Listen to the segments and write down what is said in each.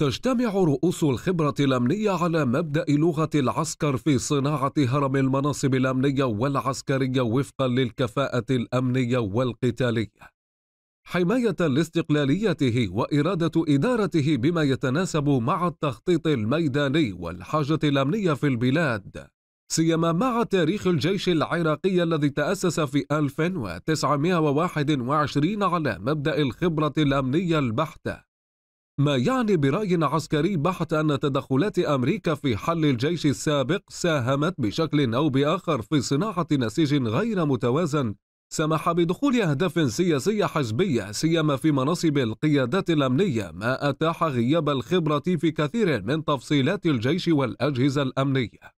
تجتمع رؤوس الخبرة الأمنية على مبدأ لغة العسكر في صناعة هرم المناصب الأمنية والعسكرية وفقا للكفاءة الأمنية والقتالية حماية لاستقلاليته وإرادة إدارته بما يتناسب مع التخطيط الميداني والحاجة الأمنية في البلاد سيما مع تاريخ الجيش العراقي الذي تأسس في 1921 على مبدأ الخبرة الأمنية البحتة ما يعني برأي عسكري بحت أن تدخلات أمريكا في حل الجيش السابق ساهمت بشكل أو بآخر في صناعة نسيج غير متوازن سمح بدخول أهداف سياسية حزبية سيما في مناصب القيادات الأمنية ما أتاح غياب الخبرة في كثير من تفصيلات الجيش والأجهزة الأمنية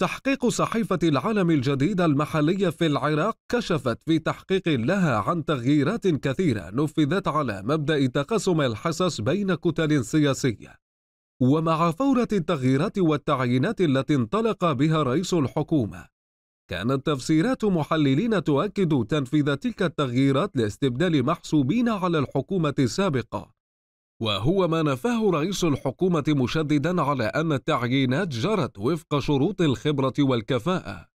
تحقيق صحيفة العالم الجديد المحلية في العراق كشفت في تحقيق لها عن تغييرات كثيرة نفذت على مبدأ تقاسم الحصص بين كتل سياسية. ومع فورة التغييرات والتعيينات التي انطلق بها رئيس الحكومة، كانت تفسيرات محللين تؤكد تنفيذ تلك التغييرات لاستبدال محسوبين على الحكومة السابقة وهو ما نفاه رئيس الحكومة مشددا على أن التعيينات جرت وفق شروط الخبرة والكفاءة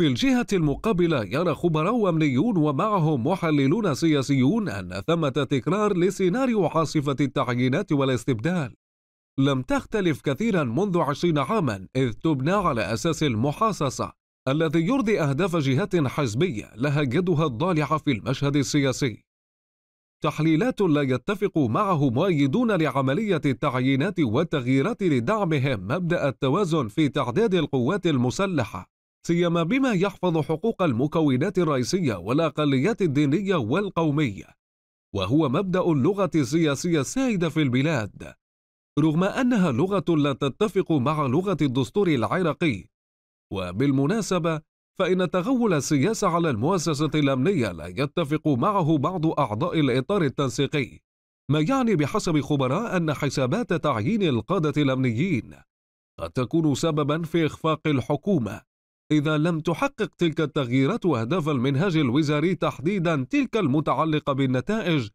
في الجهة المقابلة يرى خبراء أمنيون ومعهم محللون سياسيون أن ثمة تكرار لسيناريو عاصفة التعيينات والاستبدال لم تختلف كثيرا منذ عشرين عاما إذ تبنى على أساس المحاصصة الذي يرضي أهداف جهات حزبية لها يدها الضالعة في المشهد السياسي تحليلات لا يتفق معه مؤيدون لعملية التعيينات والتغييرات لدعمهم مبدأ التوازن في تعداد القوات المسلحة سيما بما يحفظ حقوق المكونات الرئيسية والأقليات الدينية والقومية وهو مبدأ اللغة السياسية السائدة في البلاد رغم أنها لغة لا تتفق مع لغة الدستور العراقي وبالمناسبة فإن تغول السياسة على المؤسسة الأمنية لا يتفق معه بعض أعضاء الإطار التنسيقي ما يعني بحسب خبراء أن حسابات تعيين القادة الأمنيين قد تكون سببا في إخفاق الحكومة إذا لم تحقق تلك التغييرات أهداف المنهاج الوزاري تحديدا تلك المتعلقة بالنتائج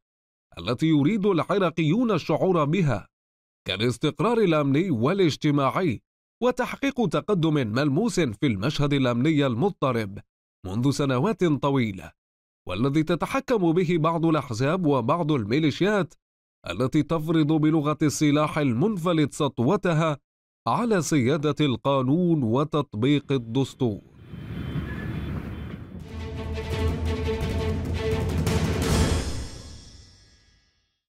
التي يريد العراقيون الشعور بها كالاستقرار الأمني والاجتماعي وتحقيق تقدم ملموس في المشهد الامني المضطرب منذ سنوات طويله والذي تتحكم به بعض الاحزاب وبعض الميليشيات التي تفرض بلغه السلاح المنفلت سطوتها على سياده القانون وتطبيق الدستور